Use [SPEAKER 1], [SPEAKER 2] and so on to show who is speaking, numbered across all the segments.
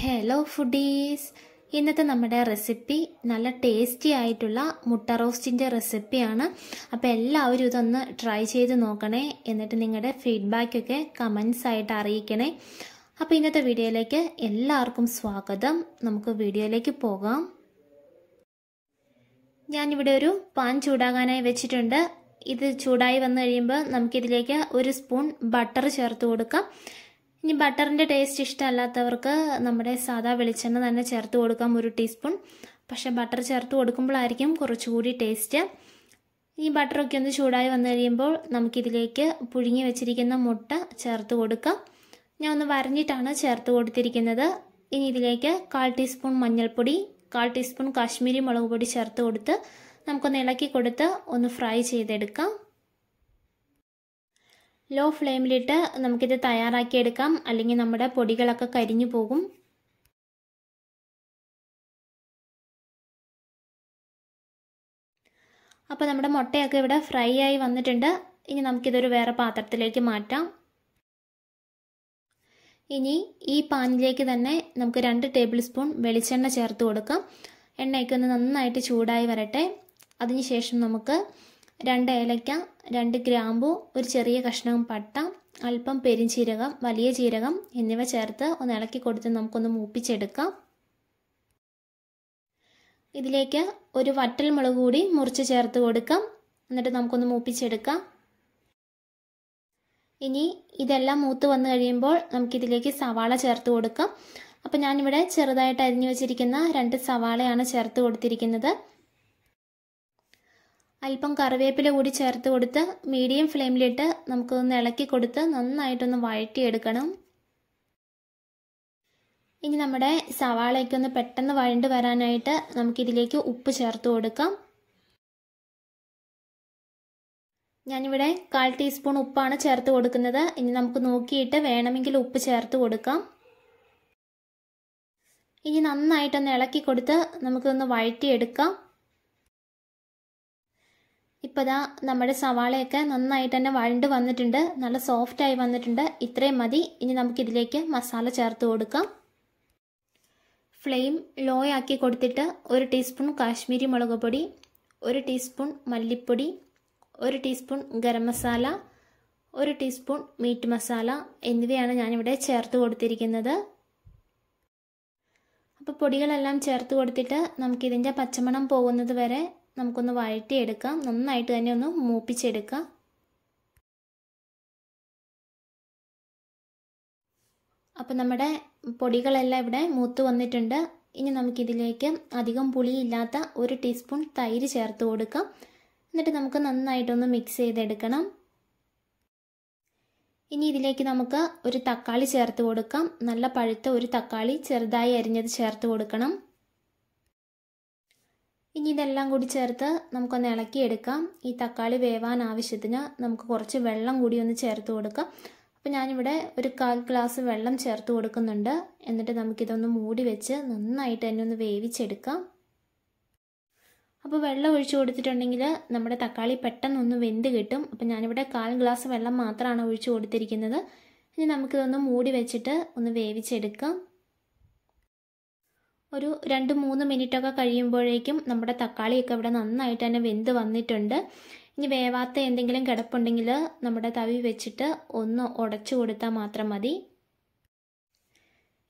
[SPEAKER 1] hello foodies ഇന്നത്തെ നമ്മുടെ recipe നല്ല ടേസ്റ്റി ആയിട്ടുള്ള മുട്ട റോസ്റ്റിൻ്റെ റെസിപ്പിയാണ് അപ്പോൾ എല്ലാവരും ഇതൊന്ന് ട്രൈ ചെയ്ത് നോക്കണേ എന്നിട്ട് നിങ്ങളുടെ ഫീഡ്ബാക്കൊക്കെ കമൻസ് ആയിട്ട് അറിയിക്കണേ അപ്പോൾ ഇന്നത്തെ വീഡിയോയിലേക്ക് എല്ലാവർക്കും സ്വാഗതം നമുക്ക് വീഡിയോയിലേക്ക് പോകാം ഞാനിവിടെ ഒരു പാൻ ചൂടാകാനായി വെച്ചിട്ടുണ്ട് ഇത് ചൂടായി വന്നു കഴിയുമ്പോൾ നമുക്കിതിലേക്ക് ഒരു സ്പൂൺ ബട്ടർ ചേർത്ത് കൊടുക്കാം ഇനി ബട്ടറിൻ്റെ ടേസ്റ്റ് ഇഷ്ടമല്ലാത്തവർക്ക് നമ്മുടെ സാധാ വെളിച്ചെണ്ണ തന്നെ ചേർത്ത് കൊടുക്കാം ഒരു ടീസ്പൂൺ പക്ഷേ ബട്ടർ ചേർത്ത് കൊടുക്കുമ്പോഴായിരിക്കും കുറച്ചുകൂടി ടേസ്റ്റ് ഈ ബട്ടറൊക്കെ ഒന്ന് ചൂടായി വന്നു കഴിയുമ്പോൾ നമുക്കിതിലേക്ക് പുഴുങ്ങി വെച്ചിരിക്കുന്ന മുട്ട ചേർത്ത് കൊടുക്കാം ഞാൻ ഒന്ന് വരഞ്ഞിട്ടാണ് ചേർത്ത് കൊടുത്തിരിക്കുന്നത് ഇനി ഇതിലേക്ക് കാൽ ടീസ്പൂൺ മഞ്ഞൾപ്പൊടി കാൽ ടീസ്പൂൺ കാശ്മീരി മുളക് പൊടി ചേർത്ത് കൊടുത്ത് നമുക്കൊന്ന് ഇളക്കി കൊടുത്ത് ഒന്ന് ഫ്രൈ ചെയ്തെടുക്കാം ലോ ഫ്ലെയിമിലിട്ട് നമുക്കിത് തയ്യാറാക്കിയെടുക്കാം അല്ലെങ്കിൽ നമ്മുടെ പൊടികളൊക്കെ കരിഞ്ഞു പോകും അപ്പോൾ നമ്മുടെ മുട്ടയൊക്കെ ഇവിടെ ഫ്രൈ ആയി വന്നിട്ടുണ്ട് ഇനി നമുക്കിതൊരു വേറെ പാത്രത്തിലേക്ക് മാറ്റാം ഇനി ഈ പാനിലേക്ക് തന്നെ നമുക്ക് രണ്ട് ടേബിൾ സ്പൂൺ വെളിച്ചെണ്ണ ചേർത്ത് കൊടുക്കാം എണ്ണയൊക്കെ ഒന്ന് നന്നായിട്ട് ചൂടായി വരട്ടെ അതിനുശേഷം നമുക്ക് രണ്ട് ഏലക്ക രണ്ട് ഗ്രാമ്പു ഒരു ചെറിയ കഷ്ണം പട്ട അല്പം പെരിഞ്ചീരകം വലിയ ജീരകം എന്നിവ ചേർത്ത് ഒന്ന് ഇളക്കി കൊടുത്ത് നമുക്കൊന്ന് മൂപ്പിച്ചെടുക്കാം ഇതിലേക്ക് ഒരു വറ്റൽ മുളക് കൂടി മുറിച്ച് ചേർത്ത് കൊടുക്കാം എന്നിട്ട് നമുക്കൊന്ന് മൂപ്പിച്ചെടുക്കാം ഇനി ഇതെല്ലാം മൂത്ത് വന്നു കഴിയുമ്പോൾ നമുക്കിതിലേക്ക് സവാള ചേർത്ത് കൊടുക്കാം അപ്പോൾ ഞാനിവിടെ ചെറുതായിട്ട് അരിഞ്ഞു വെച്ചിരിക്കുന്ന രണ്ട് സവാളയാണ് ചേർത്ത് കൊടുത്തിരിക്കുന്നത് അല്പം കറിവേപ്പില കൂടി ചേർത്ത് കൊടുത്ത് മീഡിയം ഫ്ലെയിമിലിട്ട് നമുക്കൊന്ന് ഇളക്കി കൊടുത്ത് നന്നായിട്ടൊന്ന് വഴറ്റിയെടുക്കണം ഇനി നമ്മുടെ സവാളയ്ക്ക് ഒന്ന് പെട്ടെന്ന് വഴണ്ട് വരാനായിട്ട് നമുക്കിതിലേക്ക് ഉപ്പ് ചേർത്ത് കൊടുക്കാം ഞാനിവിടെ കാൽ ടീസ്പൂൺ ഉപ്പാണ് ചേർത്ത് കൊടുക്കുന്നത് ഇനി നമുക്ക് നോക്കിയിട്ട് വേണമെങ്കിൽ ഉപ്പ് ചേർത്ത് കൊടുക്കാം ഇനി നന്നായിട്ടൊന്ന് ഇളക്കി കൊടുത്ത് നമുക്കൊന്ന് വഴറ്റിയെടുക്കാം ഇപ്പോൾ ഇതാ നമ്മുടെ സവാളയൊക്കെ നന്നായിട്ട് തന്നെ വഴണ്ട് വന്നിട്ടുണ്ട് നല്ല സോഫ്റ്റായി വന്നിട്ടുണ്ട് ഇത്രയും മതി ഇനി നമുക്കിതിലേക്ക് മസാല ചേർത്ത് കൊടുക്കാം ഫ്ലെയിം ലോ ആക്കി കൊടുത്തിട്ട് ഒരു ടീസ്പൂൺ കാശ്മീരി മുളക് പൊടി ഒരു ടീസ്പൂൺ മല്ലിപ്പൊടി ഒരു ടീസ്പൂൺ ഗരം മസാല ഒരു ടീസ്പൂൺ മീറ്റ് മസാല എന്നിവയാണ് ഞാനിവിടെ ചേർത്ത് കൊടുത്തിരിക്കുന്നത് അപ്പോൾ പൊടികളെല്ലാം ചേർത്ത് കൊടുത്തിട്ട് നമുക്കിതിൻ്റെ പച്ചമണം പോകുന്നത് വരെ നമുക്കൊന്ന് വഴറ്റിയെടുക്കാം നന്നായിട്ട് തന്നെ ഒന്ന് മൂപ്പിച്ചെടുക്കാം അപ്പോൾ നമ്മുടെ പൊടികളെല്ലാം ഇവിടെ മൂത്ത് വന്നിട്ടുണ്ട് ഇനി നമുക്കിതിലേക്ക് അധികം പുളിയില്ലാത്ത ഒരു ടീസ്പൂൺ തൈര് ചേർത്ത് കൊടുക്കാം എന്നിട്ട് നമുക്ക് നന്നായിട്ടൊന്ന് മിക്സ് ചെയ്തെടുക്കണം ഇനി ഇതിലേക്ക് നമുക്ക് ഒരു തക്കാളി ചേർത്ത് കൊടുക്കാം നല്ല പഴുത്ത ഒരു തക്കാളി ചെറുതായി അരിഞ്ഞത് ചേർത്ത് കൊടുക്കണം ഇനി ഇതെല്ലാം കൂടി ചേർത്ത് നമുക്കൊന്ന് ഇളക്കിയെടുക്കാം ഈ തക്കാളി വേവാൻ ആവശ്യത്തിന് നമുക്ക് കുറച്ച് വെള്ളം കൂടി ഒന്ന് ചേർത്ത് കൊടുക്കാം അപ്പോൾ ഞാനിവിടെ ഒരു കാൽ ഗ്ലാസ് വെള്ളം ചേർത്ത് കൊടുക്കുന്നുണ്ട് എന്നിട്ട് നമുക്കിതൊന്ന് മൂടി വെച്ച് നന്നായിട്ട് തന്നെ ഒന്ന് വേവിച്ചെടുക്കാം അപ്പോൾ വെള്ളം ഒഴിച്ചു കൊടുത്തിട്ടുണ്ടെങ്കിൽ നമ്മുടെ തക്കാളി പെട്ടെന്ന് ഒന്ന് വെന്ത് കിട്ടും അപ്പോൾ ഞാനിവിടെ കാൽ ഗ്ലാസ് വെള്ളം മാത്രമാണ് ഒഴിച്ചു കൊടുത്തിരിക്കുന്നത് ഇനി നമുക്കിതൊന്ന് മൂടി വെച്ചിട്ട് ഒന്ന് വേവിച്ചെടുക്കാം ഒരു രണ്ട് മൂന്ന് ഒക്കെ കഴിയുമ്പോഴേക്കും നമ്മുടെ തക്കാളിയൊക്കെ ഇവിടെ നന്നായിട്ട് തന്നെ വെന്ത് വന്നിട്ടുണ്ട് ഇനി വേവാത്ത എന്തെങ്കിലും കിടപ്പുണ്ടെങ്കിൽ നമ്മുടെ തവി വെച്ചിട്ട് ഒന്ന് ഉടച്ചു കൊടുത്താൽ മാത്രം മതി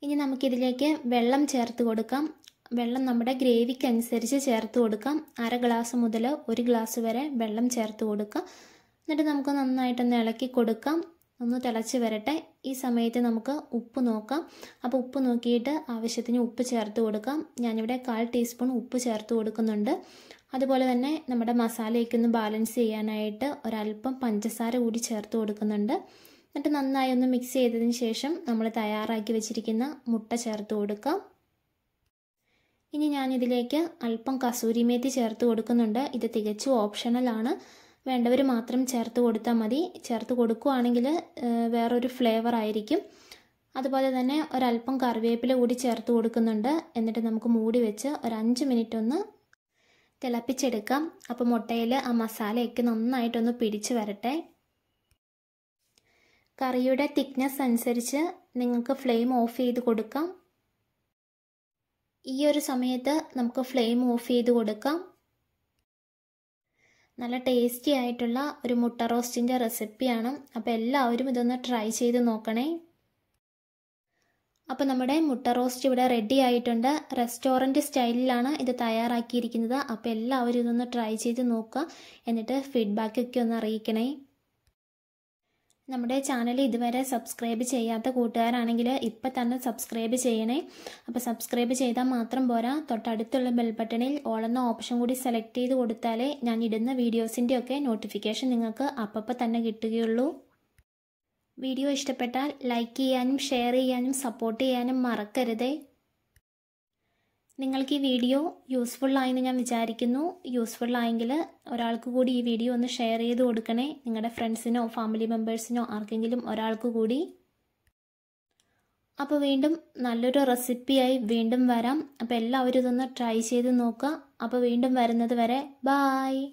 [SPEAKER 1] ഇനി നമുക്കിതിലേക്ക് വെള്ളം ചേർത്ത് കൊടുക്കാം വെള്ളം നമ്മുടെ ഗ്രേവിക്ക് അനുസരിച്ച് ചേർത്ത് കൊടുക്കാം അര ഗ്ലാസ് മുതൽ ഒരു ഗ്ലാസ് വരെ വെള്ളം ചേർത്ത് കൊടുക്കാം എന്നിട്ട് നമുക്ക് നന്നായിട്ടൊന്ന് ഇളക്കി കൊടുക്കാം ഒന്ന് തിളച്ച് വരട്ടെ ഈ സമയത്ത് നമുക്ക് ഉപ്പ് നോക്കാം അപ്പോൾ ഉപ്പ് നോക്കിയിട്ട് ആവശ്യത്തിന് ഉപ്പ് ചേർത്ത് കൊടുക്കാം ഞാനിവിടെ കാൽ ടീസ്പൂൺ ഉപ്പ് ചേർത്ത് കൊടുക്കുന്നുണ്ട് അതുപോലെ തന്നെ നമ്മുടെ മസാലയൊക്കെ ഒന്ന് ബാലൻസ് ചെയ്യാനായിട്ട് ഒരല്പം പഞ്ചസാര കൂടി ചേർത്ത് കൊടുക്കുന്നുണ്ട് എന്നിട്ട് നന്നായി ഒന്ന് മിക്സ് ചെയ്തതിന് ശേഷം നമ്മൾ തയ്യാറാക്കി വെച്ചിരിക്കുന്ന മുട്ട ചേർത്ത് കൊടുക്കാം ഇനി ഞാനിതിലേക്ക് അല്പം കസൂരിമേത്തി ചേർത്ത് കൊടുക്കുന്നുണ്ട് ഇത് തികച്ചും ഓപ്ഷണലാണ് വേണ്ടവർ മാത്രം ചേർത്ത് കൊടുത്താൽ മതി ചേർത്ത് കൊടുക്കുകയാണെങ്കിൽ വേറൊരു ഫ്ലേവർ ആയിരിക്കും അതുപോലെ തന്നെ ഒരല്പം കറിവേപ്പില കൂടി ചേർത്ത് കൊടുക്കുന്നുണ്ട് എന്നിട്ട് നമുക്ക് മൂടി വെച്ച് ഒരു മിനിറ്റ് ഒന്ന് തിളപ്പിച്ചെടുക്കാം അപ്പോൾ മുട്ടയിൽ ആ മസാലയൊക്കെ നന്നായിട്ടൊന്ന് പിടിച്ച് വരട്ടെ കറിയുടെ തിക്നെസ് അനുസരിച്ച് നിങ്ങൾക്ക് ഫ്ലെയിം ഓഫ് ചെയ്ത് കൊടുക്കാം ഈ ഒരു സമയത്ത് നമുക്ക് ഫ്ലെയിം ഓഫ് ചെയ്ത് കൊടുക്കാം നല്ല ടേസ്റ്റി ആയിട്ടുള്ള ഒരു മുട്ട റോസ്റ്റിൻ്റെ റെസിപ്പിയാണ് അപ്പോൾ എല്ലാവരും ഇതൊന്ന് ട്രൈ ചെയ്ത് നോക്കണേ അപ്പോൾ നമ്മുടെ മുട്ട റോസ്റ്റ് ഇവിടെ റെഡി ആയിട്ടുണ്ട് റെസ്റ്റോറൻറ്റ് സ്റ്റൈലിലാണ് ഇത് തയ്യാറാക്കിയിരിക്കുന്നത് അപ്പോൾ എല്ലാവരും ഇതൊന്ന് ട്രൈ ചെയ്ത് നോക്കുക എന്നിട്ട് ഫീഡ്ബാക്കൊക്കെ ഒന്ന് അറിയിക്കണേ നമ്മുടെ ചാനൽ ഇതുവരെ സബ്സ്ക്രൈബ് ചെയ്യാത്ത കൂട്ടുകാരാണെങ്കിൽ ഇപ്പം തന്നെ സബ്സ്ക്രൈബ് ചെയ്യണേ അപ്പോൾ സബ്സ്ക്രൈബ് ചെയ്താൽ മാത്രം പോരാ തൊട്ടടുത്തുള്ള ബെൽ ബട്ടണിൽ ഓളെന്ന ഓപ്ഷൻ കൂടി സെലക്ട് ചെയ്ത് കൊടുത്താലേ ഞാൻ ഇടുന്ന വീഡിയോസിൻ്റെയൊക്കെ നോട്ടിഫിക്കേഷൻ നിങ്ങൾക്ക് അപ്പം തന്നെ കിട്ടുകയുള്ളൂ വീഡിയോ ഇഷ്ടപ്പെട്ടാൽ ലൈക്ക് ചെയ്യാനും ഷെയർ ചെയ്യാനും സപ്പോർട്ട് ചെയ്യാനും മറക്കരുതേ നിങ്ങൾക്ക് ഈ വീഡിയോ യൂസ്ഫുൾ ആയെന്ന് ഞാൻ വിചാരിക്കുന്നു യൂസ്ഫുൾ ആയെങ്കിൽ ഒരാൾക്ക് കൂടി ഈ വീഡിയോ ഒന്ന് ഷെയർ ചെയ്ത് കൊടുക്കണേ നിങ്ങളുടെ ഫ്രണ്ട്സിനോ ഫാമിലി മെമ്പേഴ്സിനോ ആർക്കെങ്കിലും ഒരാൾക്ക് കൂടി അപ്പോൾ വീണ്ടും നല്ലൊരു റെസിപ്പിയായി വീണ്ടും വരാം അപ്പോൾ എല്ലാവരും ഇതൊന്ന് ട്രൈ ചെയ്ത് നോക്കുക അപ്പോൾ വീണ്ടും വരുന്നത് വരെ ബായ്